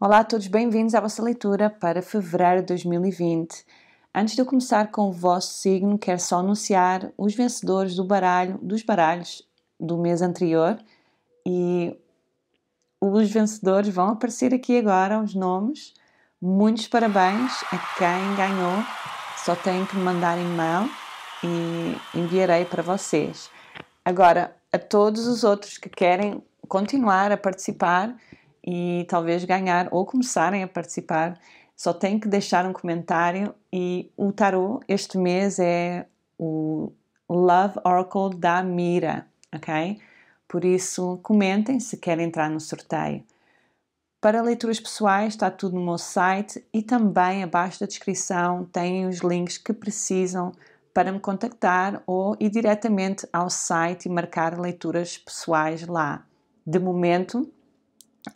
Olá a todos, bem-vindos à vossa leitura para fevereiro de 2020. Antes de eu começar com o vosso signo, quero só anunciar os vencedores do baralho, dos baralhos do mês anterior e os vencedores vão aparecer aqui agora os nomes. Muitos parabéns a quem ganhou. Só tem que me mandar e-mail e enviarei para vocês. Agora, a todos os outros que querem continuar a participar, e talvez ganhar ou começarem a participar, só tem que deixar um comentário e o tarô este mês é o Love Oracle da Mira, ok? Por isso, comentem se querem entrar no sorteio. Para leituras pessoais, está tudo no meu site e também abaixo da descrição têm os links que precisam para me contactar ou ir diretamente ao site e marcar leituras pessoais lá. De momento,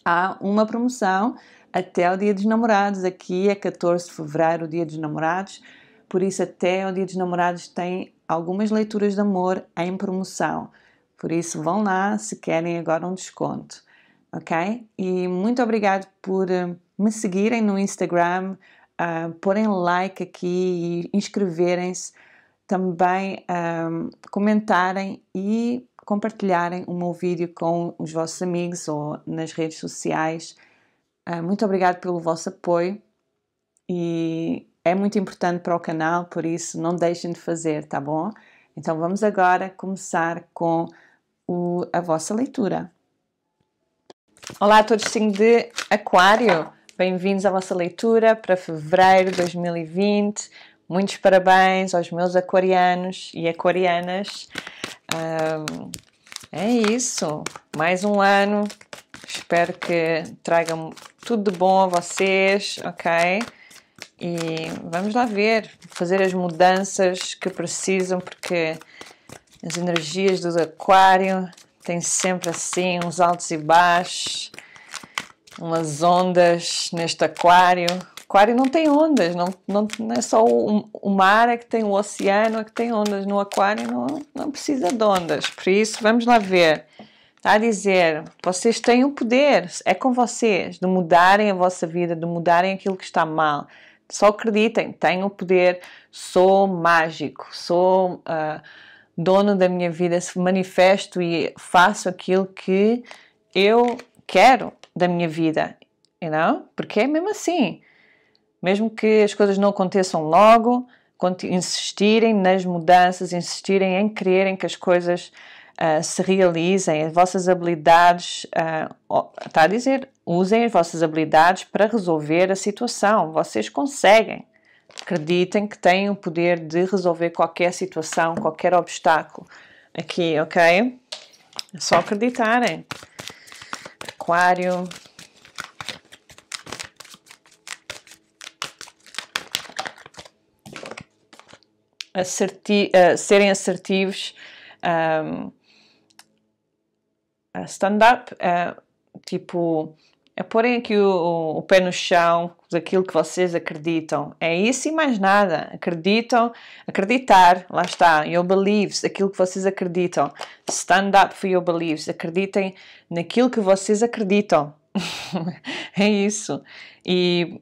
há uma promoção até o Dia dos Namorados. Aqui é 14 de fevereiro, o Dia dos Namorados. Por isso, até o Dia dos Namorados tem algumas leituras de amor em promoção. Por isso, vão lá se querem agora um desconto, ok? E muito obrigado por eh, me seguirem no Instagram, uh, porem like aqui e inscreverem-se, também um, eh, comentarem e compartilharem o meu vídeo com os vossos amigos ou nas redes sociais. Ah, muito obrigado pelo vosso apoio e é muito importante para o canal, por isso não deixem de fazer, tá bom? Então vamos agora começar com o, a vossa leitura. Olá a todos, sim de Aquário! Bem-vindos à vossa leitura para fevereiro de 2020. Muitos parabéns aos meus aquarianos e aquarianas. Um, é isso. Mais um ano. Espero que tragam tudo de bom a vocês, ok? E vamos lá ver, fazer as mudanças que precisam, porque as energias do aquário têm sempre assim uns altos e baixos, umas ondas neste aquário aquário não tem ondas, não, não, não é só o, o, mar é que tem o oceano é que tem ondas, no aquário não, não precisa de ondas. Por isso, vamos lá ver. Está a dizer, vocês têm o poder, é com vocês, de mudarem a vossa vida, de mudarem aquilo que está mal. Só acreditem, tenho o poder, sou mágico, sou uh, dono da minha vida, manifesto e faço aquilo que eu quero da minha vida, you know? Porque é mesmo assim. Mesmo que as coisas não aconteçam logo, insistirem nas mudanças, insistirem em crerem que as coisas uh, se realizem, as vossas habilidades, uh, está a dizer, usem as vossas habilidades para resolver a situação, vocês conseguem. Acreditem que têm o poder de resolver qualquer situação, qualquer obstáculo. Aqui, ok? É só acreditarem. Aquário, asserti uh, serem assertivos. Um, ehm, Stand-up é tipo é porem aqui o, o, o, pé no chão daquilo que vocês acreditam. É isso e mais nada. Acreditam, acreditar, lá está, your beliefs, aquilo que vocês acreditam. Stand up for your beliefs. Acreditem naquilo que vocês acreditam. é isso. E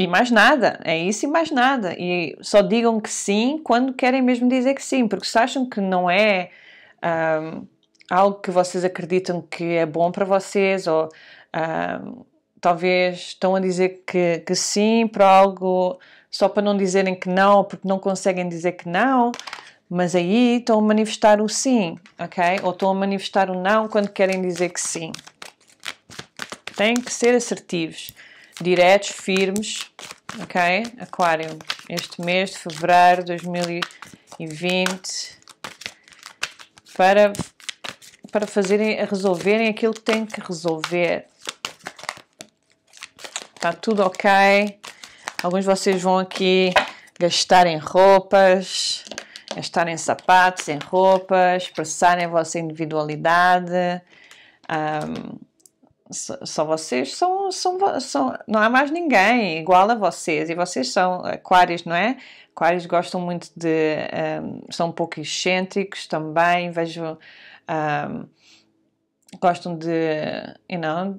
e mais nada, é isso e mais nada. E só digam que sim quando querem mesmo dizer que sim, porque se acham que não é um, algo que vocês acreditam que é bom para vocês, ou um, talvez estão a dizer que, que sim para algo só para não dizerem que não, porque não conseguem dizer que não, mas aí estão a manifestar o sim, ok? Ou estão a manifestar o não quando querem dizer que sim. Têm que ser assertivos diretos, firmes, ok? Aquário, este mês de fevereiro de 2020, para, para fazerem, resolverem aquilo que têm que resolver. Está tudo ok. Alguns de vocês vão aqui gastar em roupas, gastar em sapatos, em roupas, expressarem a vossa individualidade. Um, só vocês são, são, são, não há mais ninguém igual a vocês e vocês são aquários, eh, não é? Aquários gostam muito de, um, ehm, são um pouco excêntricos também, vejo, um, ehm, gostam de, you know,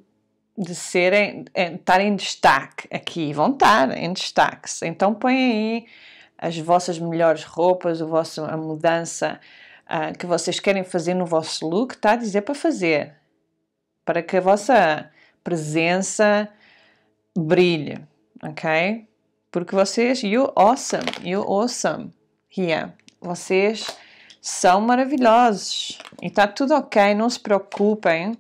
de serem, eh, estar em destaque aqui, vão estar em destaque, então põem aí as vossas melhores roupas, a vossa a mudança uh, que vocês querem fazer no vosso look, está a dizer para fazer, para que a vossa presença brilhe, ok? Porque vocês, you awesome, you awesome here. Vocês são maravilhosos e está tudo ok, não se preocupem.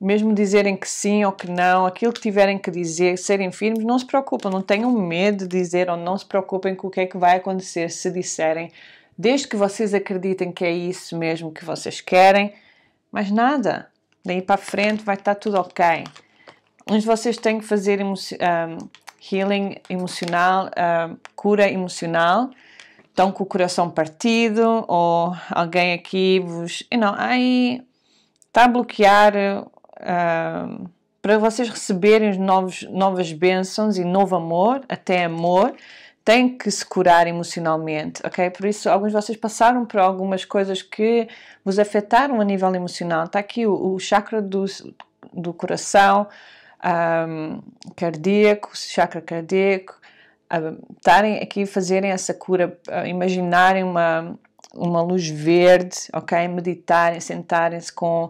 Mesmo dizerem que sim ou que não, aquilo que tiverem que dizer, serem firmes, não se preocupem, não tenham medo de dizer ou não se preocupem com o que é que vai acontecer se disserem, desde que vocês acreditem que é isso mesmo que vocês querem, mas nada, daí para frente vai estar tudo ok. Uns de vocês têm que fazer emo um, healing emocional, um, cura emocional, estão com o coração partido ou alguém aqui vos. Não, aí está a bloquear para vocês receberem os novos, novas bênçãos e novo amor, até amor tem que se curar emocionalmente, ok? Por isso, alguns de vocês passaram por algumas coisas que vos afetaram a nível emocional. Está aqui o, o chakra do, do coração, um, cardíaco, chakra cardíaco, estarem um, aqui fazerem essa cura, imaginarem uma, uma luz verde, ok? Meditarem, sentarem-se com,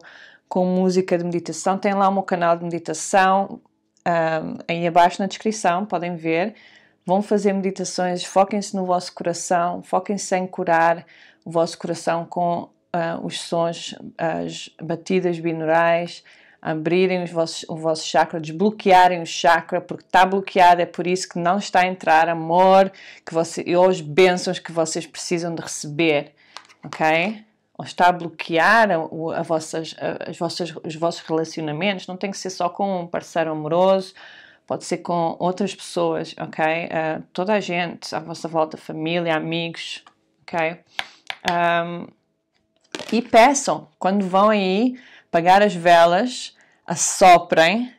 com música de meditação. Tem lá o meu canal de meditação um, aí abaixo na descrição, podem ver vão fazer meditações, foquem-se no vosso coração, foquem-se em curar o vosso coração com uh, os sons, as batidas binaurais, abrirem os vossos, o vosso chakra, desbloquearem o chakra, porque está bloqueado, é por isso que não está a entrar amor que você, ou as bênçãos que vocês precisam de receber, ok? Ou está a bloquear a, a vossas, a, as vossas, os vossos relacionamentos, não tem que ser só com um parceiro amoroso pode ser com outras pessoas, ok? Uh, toda a gente à vossa volta, família, amigos, ok? Um, e peçam, quando vão aí pagar as velas, assoprem,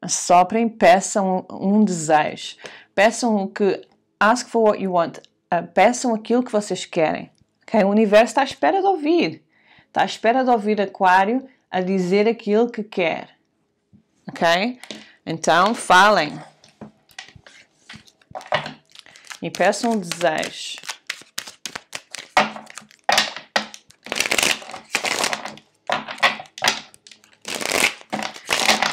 assoprem, peçam um desejo, peçam o que, ask for what you want, uh, peçam aquilo que vocês querem, ok? O universo está à espera de ouvir, está à espera de ouvir Aquário a dizer aquilo que quer, ok? Então, falem. E peçam um desejo.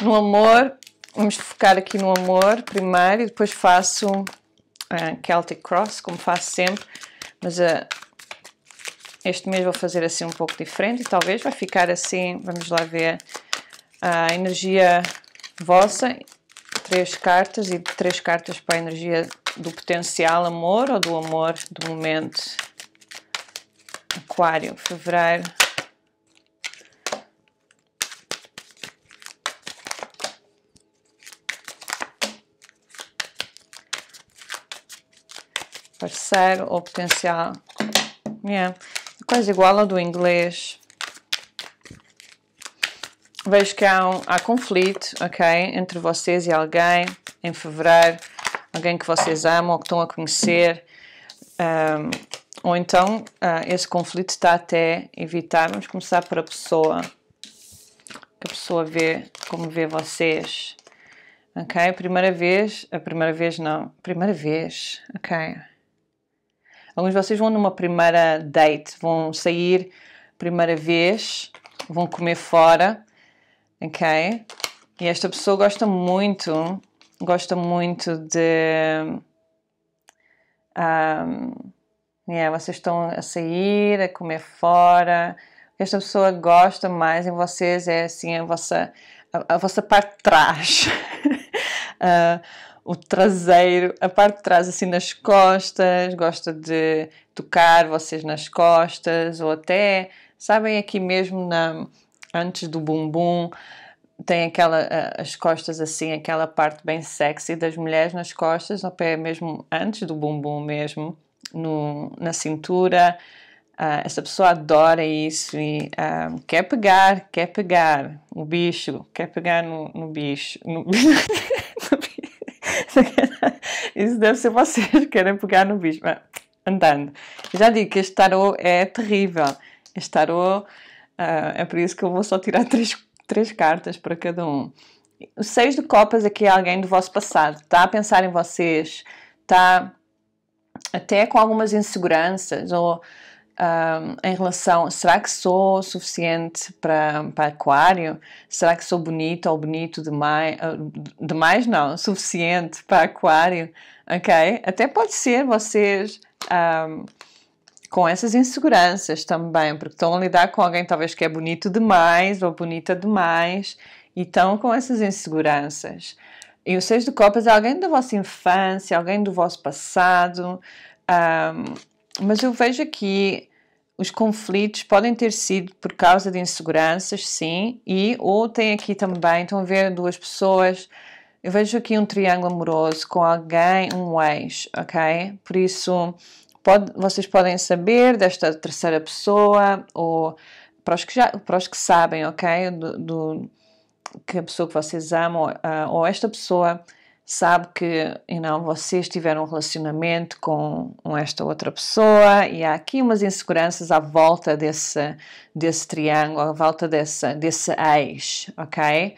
No amor, vamos focar aqui no amor primeiro e depois faço uh, Celtic Cross, como faço sempre, mas uh, este mês vou fazer assim um pouco diferente e talvez vai ficar assim, vamos lá ver, a energia vossa, três cartas e três cartas para a energia do potencial amor ou do amor do momento. Aquário, fevereiro. Parceiro ou potencial. Yeah. Quase igual ao do inglês vejo que há, um, há conflito, ok, entre vocês e alguém em fevereiro, alguém que vocês amam ou que estão a conhecer, um, ou então uh, esse conflito está até evitar. Vamos começar para a pessoa, que a pessoa vê como vê vocês, ok? Primeira vez, a primeira vez não, primeira vez, ok? Alguns de vocês vão numa primeira date, vão sair primeira vez, vão comer fora ok? E esta pessoa gosta muito, gosta muito de. Um, yeah, vocês estão a sair, a comer fora. O que esta pessoa gosta mais em vocês é assim a vossa, a, a vossa parte de trás. uh, o traseiro, a parte de trás, assim nas costas, gosta de tocar vocês nas costas, ou até, sabem, aqui mesmo na, antes do bumbum, tem aquela as costas assim, aquela parte bem sexy das mulheres nas costas, ao pé mesmo antes do bumbum mesmo, no, na cintura. Uh, essa pessoa adora isso e uh, quer pegar, quer pegar o bicho, quer pegar no, no bicho. No... isso deve ser vocês querem pegar no bicho. Mas, andando. Já digo que este tarô é terrível. Este tarô Uh, é por isso que eu vou só tirar três, três cartas para cada um. O seis de copas aqui é alguém do vosso passado, está a pensar em vocês, está até com algumas inseguranças ou em relação será que sou suficiente para, para aquário? Será que sou bonito ou bonito demais? Ah, demais não, suficiente para aquário, ok? Até pode ser vocês com essas inseguranças também, porque estão a lidar com alguém talvez que é bonito demais ou bonita demais e estão com essas inseguranças. E o Seis de Copas é alguém da vossa infância, alguém do vosso passado, um, mas eu vejo aqui os conflitos podem ter sido por causa de inseguranças, sim, e ou tem aqui também, estão a ver duas pessoas. Eu vejo aqui um triângulo amoroso com alguém, um ex, ok? Por isso Pode, vocês podem saber desta terceira pessoa ou para os que, já, para os que sabem, ok? Do, do que a pessoa que vocês amam uh, ou esta pessoa sabe que you know, vocês tiveram um relacionamento com, com esta outra pessoa e há aqui umas inseguranças à volta desse, desse triângulo, à volta desse, desse ex, ok?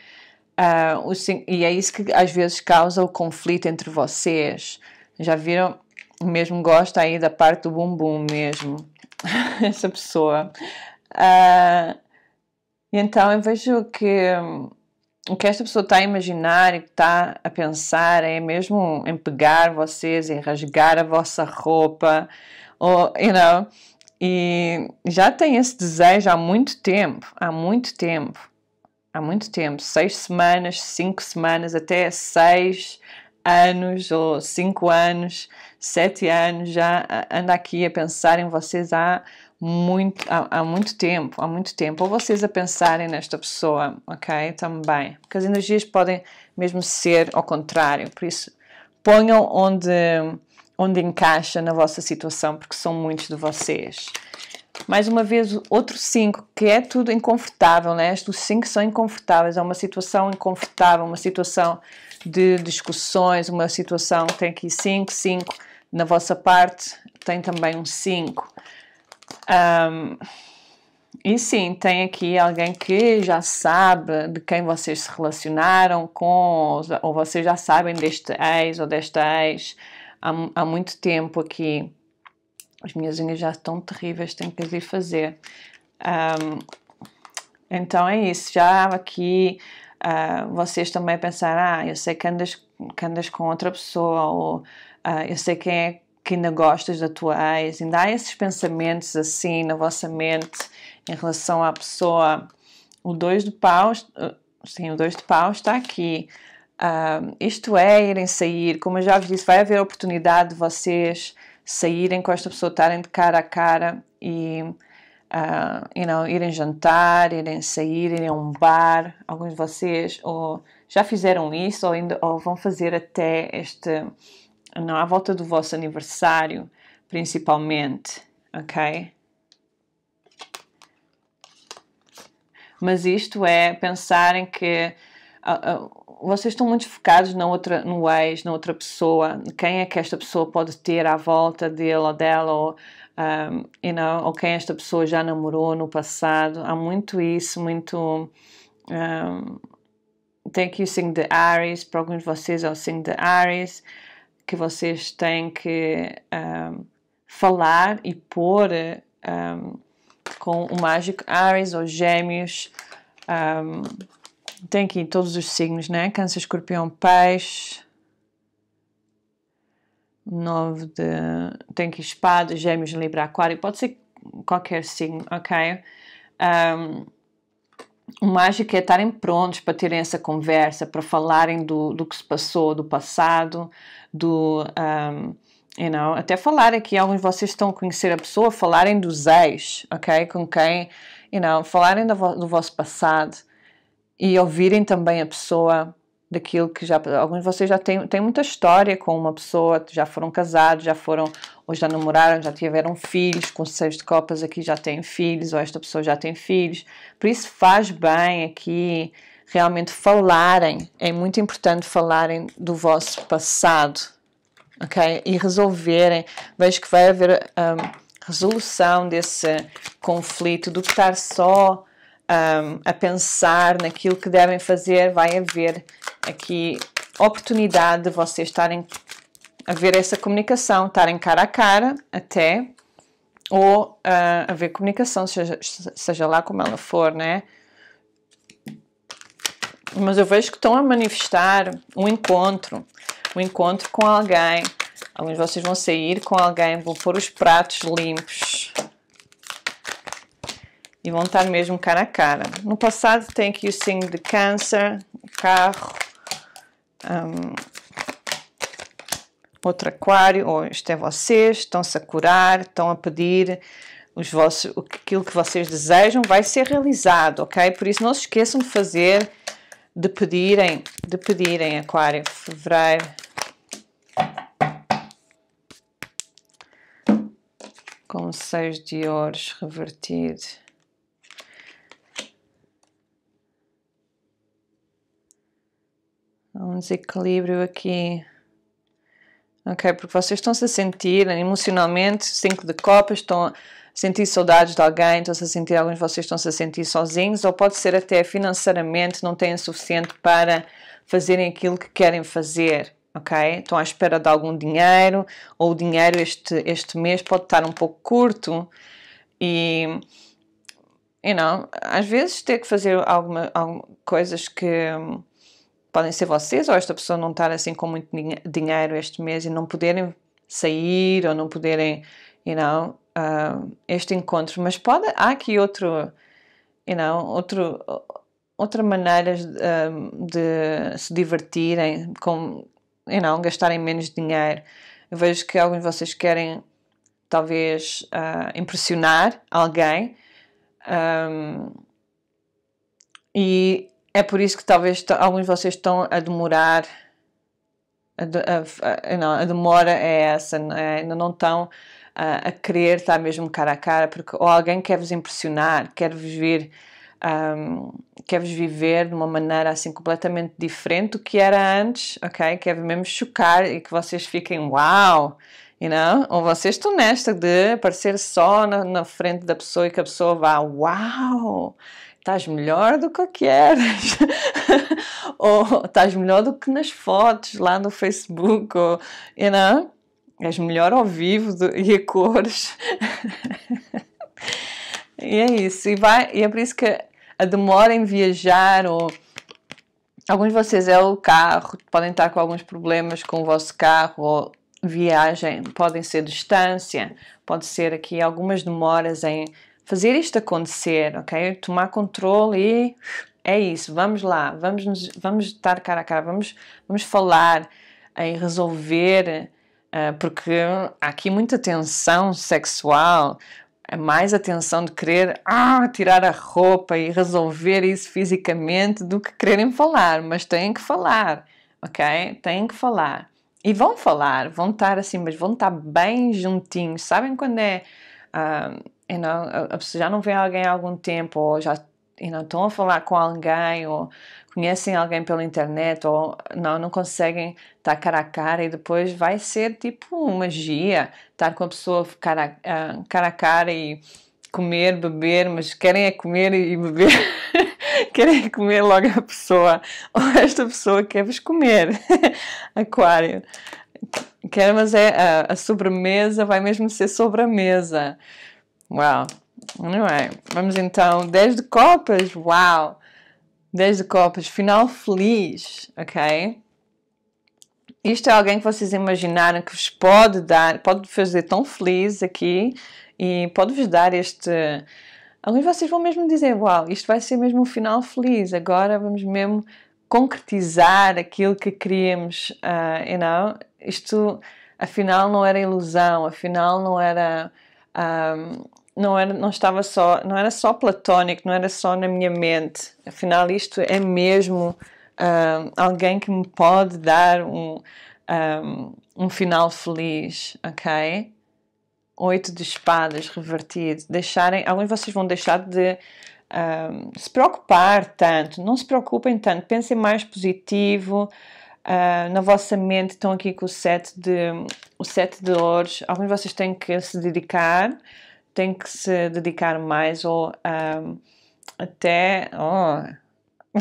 Uh, o, e é isso que às vezes causa o conflito entre vocês. Já viram? mesmo gosta aí da parte do bumbum mesmo, essa pessoa. Uh, então eu vejo que hum, o que esta pessoa está a imaginar e que está a pensar é mesmo em pegar vocês, em rasgar a vossa roupa, ou, you know, e já tem esse desejo há muito tempo, há muito tempo, há muito tempo, seis semanas, cinco semanas, até seis anos ou cinco anos, sete anos, já anda aqui a pensar em vocês há muito, há, há, muito tempo, há muito tempo, ou vocês a pensarem nesta pessoa, ok? Também, porque as energias podem mesmo ser ao contrário, por isso ponham onde, onde encaixa na vossa situação, porque são muitos de vocês. Mais uma vez, outro cinco que é tudo inconfortável, né? Estes cinco são inconfortáveis, é uma situação inconfortável, uma situação de discussões, uma situação, tem aqui cinco cinco na vossa parte, tem também um 5. Um, e sim, tem aqui alguém que já sabe de quem vocês se relacionaram com, ou vocês já sabem deste ex ou desta ex há, há muito tempo aqui. As minhas unhas já estão terríveis, tenho que vir ir fazer. Um, então é isso, já aqui uh, vocês também pensaram, ah, eu sei que andas, que andas com outra pessoa, ou ah, eu sei quem é que ainda gostas de atuais, ainda há esses pensamentos assim na vossa mente em relação à pessoa. O dois de paus, ah, sim, o dois de paus está aqui. Ah, isto é irem sair, como eu já vos disse, vai haver oportunidade de vocês saírem com esta pessoa, estarem de cara a cara e uh, you know, irem jantar, irem sair, irem a um bar. Alguns de vocês ou já fizeram isso ou, ainda, ou vão fazer até este não, à volta do vosso aniversário, principalmente, ok? Mas isto é pensar em que uh, uh, vocês estão muito focados na outra, no ex, na outra pessoa, quem é que esta pessoa pode ter à volta dele ou dela, ou, um, ah, you know, ou quem esta pessoa já namorou no passado. Há muito isso, muito. Um, Thank you, Sing the Aries. Para alguns de vocês é o Sing the Aries que vocês têm que um, ah, falar e pôr um, ah, com o mágico Ares ou Gêmeos. Um, ah, tem aqui todos os signos, né? Câncer, escorpião, peixe. nove de. Tem aqui espada, gêmeos, libra, aquário. Pode ser qualquer signo, ok? Um, o mágico é estarem prontos para terem essa conversa, para falarem do, do que se passou, do passado, do. Um, you know, até falarem que alguns de vocês estão a conhecer a pessoa, falarem dos ex, ok? Com quem. You know, falarem do, do vosso passado e ouvirem também a pessoa daquilo que já alguns de vocês já têm, têm muita história com uma pessoa, já foram casados, já foram ou já namoraram, já tiveram filhos, com seis de copas aqui já têm filhos, ou esta pessoa já tem filhos. Por isso faz bem aqui realmente falarem, é muito importante falarem do vosso passado, ok? E resolverem. Vejo que vai haver um, resolução desse conflito, do que estar só um, a pensar naquilo que devem fazer, vai haver aqui oportunidade de vocês estarem haver essa comunicação, estarem cara a cara até, ou uh, haver comunicação, seja, seja lá como ela for, né? Mas eu vejo que estão a manifestar um encontro, um encontro com alguém. Alguns de vocês vão sair com alguém, vão pôr os pratos limpos e vão estar mesmo cara a cara. No passado tem aqui o signo de câncer, carro, um, outro aquário, ou isto é vocês, estão-se a curar, estão a pedir os vossos, aquilo que vocês desejam vai ser realizado, ok? Por isso não se esqueçam de fazer, de pedirem, de pedirem aquário, fevereiro. Com seis de ouros revertido. um desequilíbrio aqui ok? Porque vocês estão-se a sentir emocionalmente cinco de copas, estão a sentir saudades de alguém, estão-se a sentir, alguns de vocês estão-se a sentir sozinhos, ou pode ser até financeiramente não têm o suficiente para fazerem aquilo que querem fazer, ok? Estão à espera de algum dinheiro, ou o dinheiro este, este mês pode estar um pouco curto e. You know, às vezes ter que fazer alguma, alguma coisas que podem ser vocês ou esta pessoa não estar assim com muito dinheiro este mês e não poderem sair ou não poderem, you know, uh, este encontro. Mas pode, há aqui outro, you know, outro, outra maneira um, ah, de se divertirem, com, you know, gastarem menos dinheiro. Eu vejo que alguns de vocês querem talvez uh, impressionar alguém um, e é por isso que talvez alguns de vocês estão a demorar. A, a, a, não, a demora é essa, não é? ainda não estão a, querer estar mesmo cara a cara, porque ou alguém quer vos impressionar, quer vos vir, um, quer vos viver de uma maneira assim completamente diferente do que era antes, ok? Quer mesmo chocar e que vocês fiquem uau! You know? Ou vocês estão nesta de aparecer só na, na frente da pessoa e que a pessoa vá uau! estás melhor do que eu queres, ou estás melhor do que nas fotos lá no Facebook, ou, you know, és melhor ao vivo do, e a cores. e é isso, e, vai, e é por isso que a demora em viajar, ou alguns de vocês é o carro, podem estar com alguns problemas com o vosso carro, ou viagem, podem ser distância, pode ser aqui algumas demoras em fazer isto acontecer, ok? Tomar controle e é isso, vamos lá, vamos, nos, vamos estar cara a cara, vamos, vamos falar em resolver, uh, porque há aqui muita tensão sexual, é mais a tensão de querer ah, tirar a roupa e resolver isso fisicamente do que quererem falar, mas têm que falar, ok? Têm que falar. E vão falar, vão estar assim, mas vão estar bem juntinhos. Sabem quando é. Uh, you know, a, pessoa já não vê alguém há algum tempo, ou já you know, estão a falar com alguém, ou conhecem alguém pela internet, ou não, não conseguem estar cara a cara, e depois vai ser tipo uma magia estar com a pessoa cara, a, cara a cara e comer, beber, mas querem é comer e beber, querem é comer logo a pessoa, ou esta pessoa quer-vos comer. Aquário. Quer, mas é a, a sobremesa vai mesmo ser sobremesa. Uau! Anyway, vamos então. 10 de copas, uau! 10 de copas, final feliz, ok? Isto é alguém que vocês imaginaram que vos pode dar, pode fazer tão feliz aqui e pode vos dar este. Alguns de vocês vão mesmo dizer: Uau, isto vai ser mesmo um final feliz, agora vamos mesmo concretizar aquilo que queríamos, uh, you know? Isto afinal não era ilusão, afinal não era. Um, ah, não era, não estava só, não era só platônico, não era só na minha mente. Afinal, isto é mesmo uh, alguém que me pode dar um, um, ah, um final feliz, ok? Oito de espadas revertido. Deixarem, alguns de vocês vão deixar de um, ah, se preocupar tanto, não se preocupem tanto, pensem mais positivo. Uh, na vossa mente estão aqui com o sete de o sete de ouros. Alguns de vocês têm que se dedicar tem que se dedicar mais ou um, até. Oh,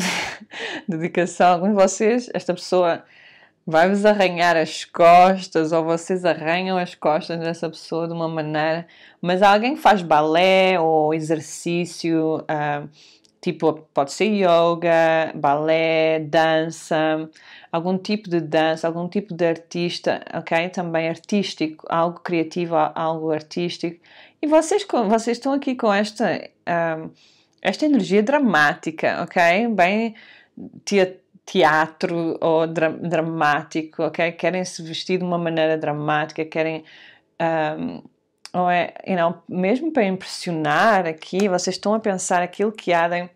dedicação. Alguns de vocês, esta pessoa vai-vos arranhar as costas ou vocês arranham as costas dessa pessoa de uma maneira. Mas alguém que faz balé ou exercício. Um, Tipo, pode ser yoga, balé, dança, algum tipo de dança, algum tipo de artista, ok? Também artístico, algo criativo, algo artístico. E vocês, vocês estão aqui com esta, um, esta energia dramática, ok? Bem teatro ou dra dramático, ok? Querem se vestir de uma maneira dramática, querem. Um, ou é, you know, mesmo para impressionar aqui, vocês estão a pensar aquilo que há de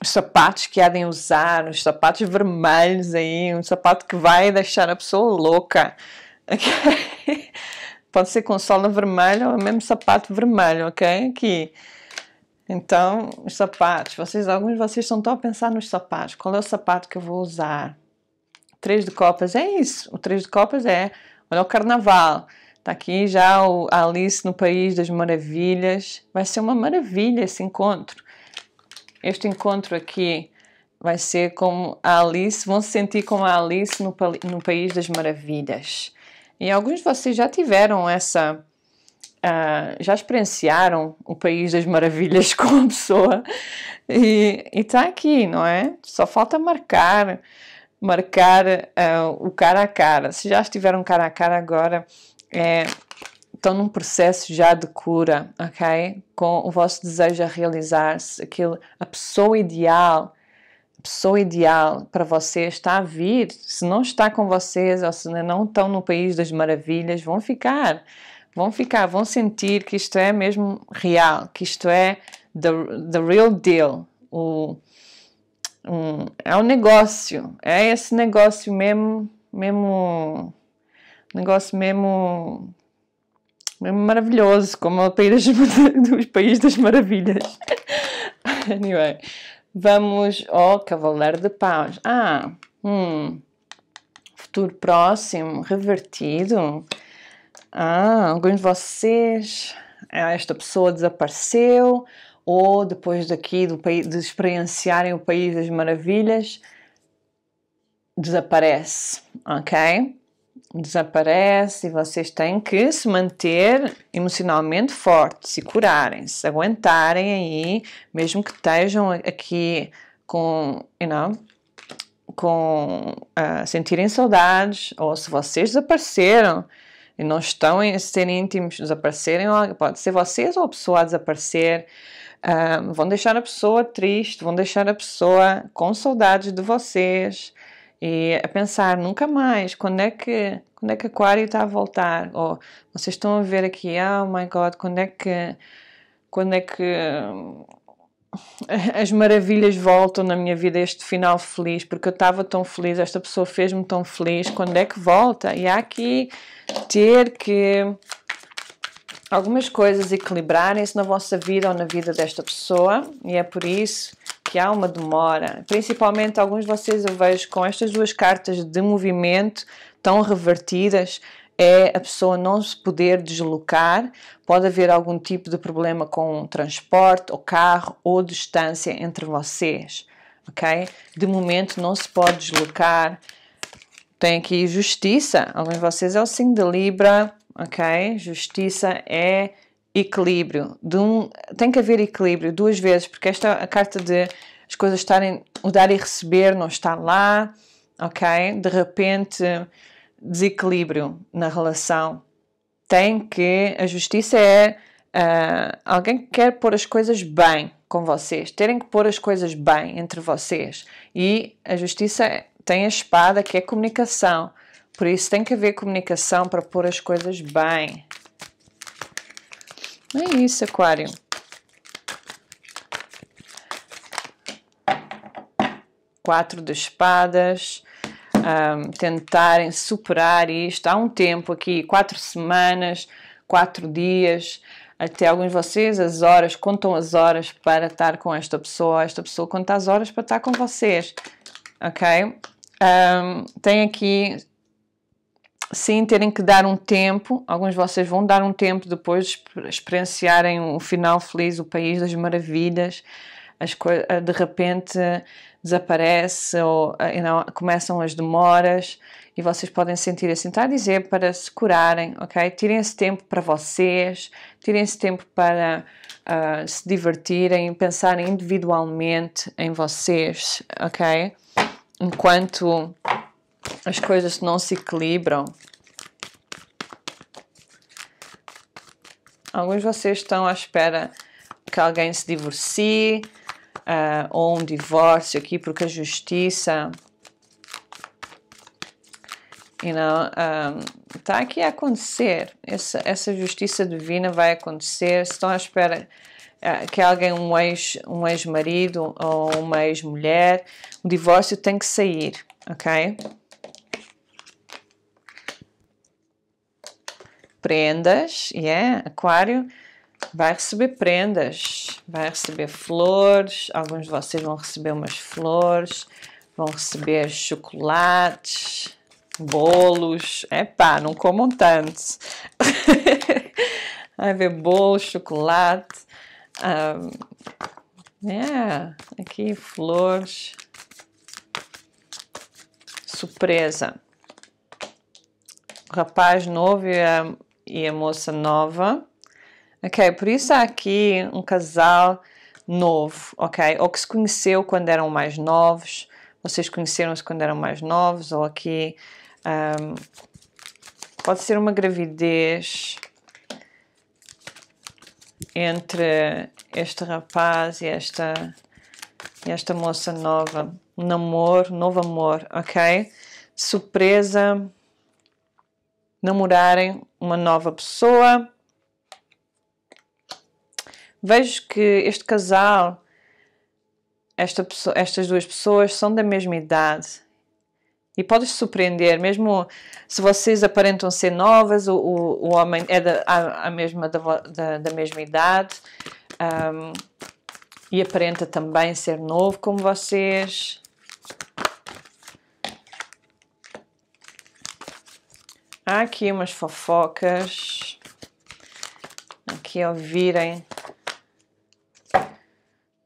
os sapatos que há de usar, os sapatos vermelhos aí, um sapato que vai deixar a pessoa louca. Okay? Pode ser com sola vermelha ou mesmo sapato vermelho, ok? Aqui. Então, os sapatos. Vocês, alguns de vocês estão tão a pensar nos sapatos. Qual é o sapato que eu vou usar? Três de copas é isso. O três de copas é, olha o carnaval. Está aqui já o Alice no País das Maravilhas. Vai ser uma maravilha esse encontro. Este encontro aqui vai ser como a Alice, vão se sentir como a Alice no, no País das Maravilhas. E alguns de vocês já tiveram essa. Uh, já experienciaram o País das Maravilhas com a pessoa e está aqui, não é? Só falta marcar marcar uh, o cara a cara. Se já estiveram cara a cara agora, é estão num processo já de cura, ok? Com o vosso desejo a realizar-se, aquilo a pessoa ideal, a pessoa ideal para vocês está a vir. Se não está com vocês ou se não estão no país das maravilhas, vão ficar, vão ficar, vão sentir que isto é mesmo real, que isto é the, the real deal, o, um, é um negócio, é esse negócio mesmo, mesmo negócio mesmo maravilhoso, como é o país dos País das Maravilhas. anyway, vamos ao Cavaleiro de Paus. Ah, hum, futuro próximo, revertido. Ah, alguns de vocês, ah, esta pessoa desapareceu, ou depois daqui do país, de experienciarem o País das Maravilhas, desaparece, ok? desaparece e vocês têm que se manter emocionalmente fortes, se curarem, se aguentarem aí, mesmo que estejam aqui com, you know, com uh, sentirem saudades, ou se vocês desapareceram e não estão a ser íntimos, desaparecerem, pode ser vocês ou a pessoa a desaparecer, uh, vão deixar a pessoa triste, vão deixar a pessoa com saudades de vocês, e a pensar nunca mais, quando é que, quando é que Aquário está a voltar? Ou vocês estão a ver aqui, oh my god, quando é que quando é que as maravilhas voltam na minha vida, este final feliz, porque eu estava tão feliz, esta pessoa fez-me tão feliz, quando é que volta? E há aqui ter que algumas coisas equilibrarem-se na vossa vida ou na vida desta pessoa, e é por isso que há uma demora. Principalmente alguns de vocês eu vejo com estas duas cartas de movimento tão revertidas, é a pessoa não se poder deslocar, pode haver algum tipo de problema com transporte, ou carro, ou distância entre vocês, ok? De momento não se pode deslocar. Tem aqui justiça, alguns de vocês é o signo de Libra, ok? Justiça é equilíbrio, de um, tem que haver equilíbrio duas vezes, porque esta a carta de as coisas estarem, o dar e receber não está lá, ok? De repente, desequilíbrio na relação. Tem que, a justiça é uh, alguém que quer pôr as coisas bem com vocês, terem que pôr as coisas bem entre vocês. E a justiça tem a espada que é comunicação, por isso tem que haver comunicação para pôr as coisas bem, é isso, aquário. Quatro de espadas. Um, tentarem superar isto. Há um tempo aqui, quatro semanas, quatro dias, até alguns de vocês, as horas, contam as horas para estar com esta pessoa. Esta pessoa conta as horas para estar com vocês, ok? Um, tem aqui sim terem que dar um tempo, alguns de vocês vão dar um tempo depois de experienciarem o final feliz, o país das maravilhas, as eh, de repente eh, desaparece ou eh, começam as demoras e vocês podem sentir assim, está a dizer, para se curarem, ok? Tirem esse tempo para vocês, tirem esse tempo para uh, se divertirem, pensarem individualmente em vocês, ok? Enquanto as coisas não se equilibram. Alguns de vocês estão à espera que alguém se divorcie uh, ou um divórcio aqui, porque a justiça you know, está ah, um, aqui a acontecer. Essa, essa justiça divina vai acontecer. Estão à espera uh, que alguém, um ex-marido um ex ou uma ex-mulher, o divórcio tem que sair, ok? prendas, e yeah, é aquário, vai receber prendas, vai receber flores, alguns de vocês vão receber umas flores, vão receber chocolates, bolos, é pá, não comam tanto. vai haver bolo, chocolate, um, yeah, é, aqui flores, surpresa. O rapaz novo e a e a moça nova. Ok, por isso há aqui um casal novo, ok? Ou que se conheceu quando eram mais novos, vocês conheceram-se quando eram mais novos, ou aqui um, pode ser uma gravidez entre este rapaz e esta, e esta moça nova. Um namoro, novo amor, ok? Surpresa, namorarem, uma nova pessoa. Vejo que este casal, esta pessoa, estas duas pessoas, são da mesma idade. E se surpreender, mesmo se vocês aparentam ser novas, o, o, o homem é da, a, a mesma, da, da, da mesma idade um, e aparenta também ser novo como vocês. Há aqui umas fofocas. Aqui ouvirem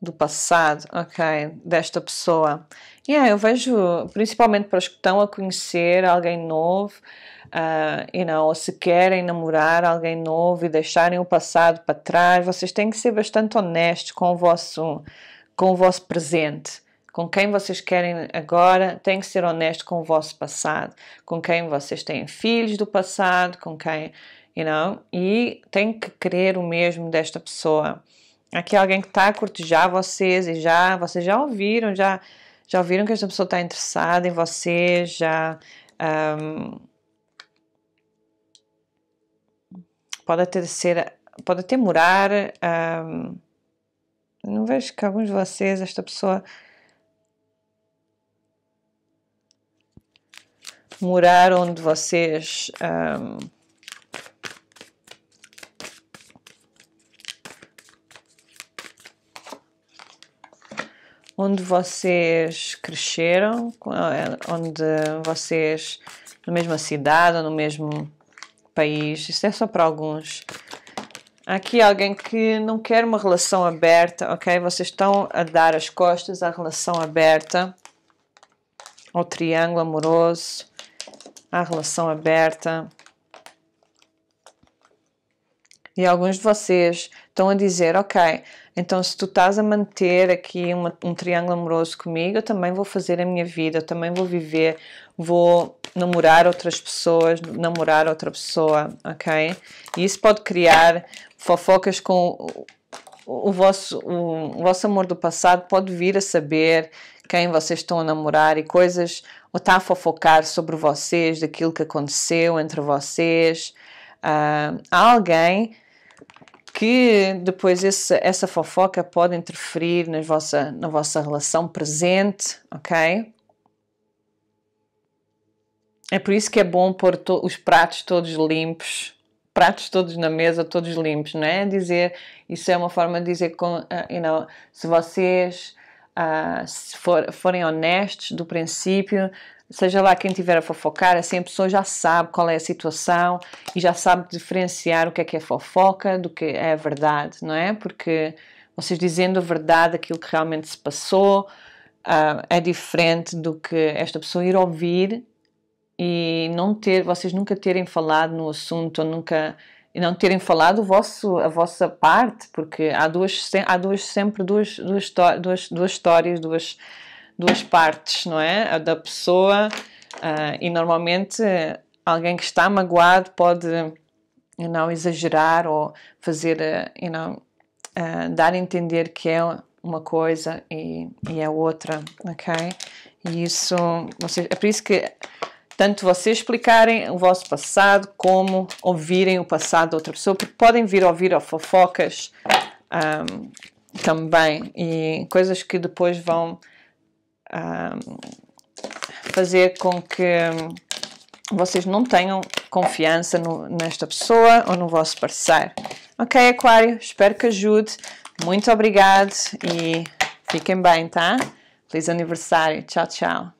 do passado, ok, desta pessoa. E yeah, eu vejo, principalmente para os que estão a conhecer alguém novo, uh, you know, ou se querem namorar alguém novo e deixarem o passado para trás, vocês têm que ser bastante honestos com o vosso, com o vosso presente com quem vocês querem agora, tem que ser honesto com o vosso passado, com quem vocês têm filhos do passado, com quem, you know, e tem que querer o mesmo desta pessoa. Aqui é alguém que está a cortejar vocês e já, vocês já ouviram, já, já ouviram que esta pessoa está interessada em vocês, já... Um, pode até ser, pode até morar. Um, não vejo que alguns de vocês, esta pessoa morar onde vocês. Um, onde vocês cresceram, eh, onde vocês, na mesma cidade ou no mesmo país, isso é só para alguns. aqui alguém que não quer uma relação aberta, ok? Vocês estão a dar as costas à relação aberta, ao triângulo amoroso a relação aberta. E alguns de vocês estão a dizer: Ok, então se tu estás a manter aqui uma, um triângulo amoroso comigo, eu também vou fazer a minha vida, eu também vou viver, vou namorar outras pessoas, namorar outra pessoa, ok? E isso pode criar fofocas com o vosso, o, o, vosso amor do passado pode vir a saber quem vocês estão a namorar e coisas ou está a fofocar sobre vocês, daquilo que aconteceu entre vocês. Uh, há alguém que depois esse, essa fofoca pode interferir na vossa, na vossa relação presente, ok? É por isso que é bom pôr os pratos todos limpos, pratos todos na mesa, todos limpos, não é? Dizer, isso é uma forma de dizer, com, uh, you know, se vocês uh, se for, forem honestos do princípio, seja lá quem tiver a fofocar, assim a pessoa já sabe qual é a situação e já sabe diferenciar o que é que é fofoca do que é verdade, não é? Porque vocês dizendo a verdade, aquilo que realmente se passou, uh, é diferente do que esta pessoa ir ouvir e não ter, vocês nunca terem falado no assunto ou nunca e não terem falado vosso, a vossa parte, porque há duas, há duas sempre duas, duas, duas, duas histórias, duas, duas partes, não é? A da pessoa uh, e normalmente alguém que está magoado pode you know, exagerar ou fazer, uh, you know, uh, dar a entender que é uma coisa e, e é outra, ok? E isso, vocês, é por isso que tanto vocês explicarem o vosso passado como ouvirem o passado de outra pessoa, porque podem vir a ouvir fofocas um, também e coisas que depois vão um, fazer com que vocês não tenham confiança no, nesta pessoa ou no vosso parceiro. Ok, Aquário? Espero que ajude. Muito obrigado e fiquem bem, tá? Feliz aniversário. Tchau, tchau.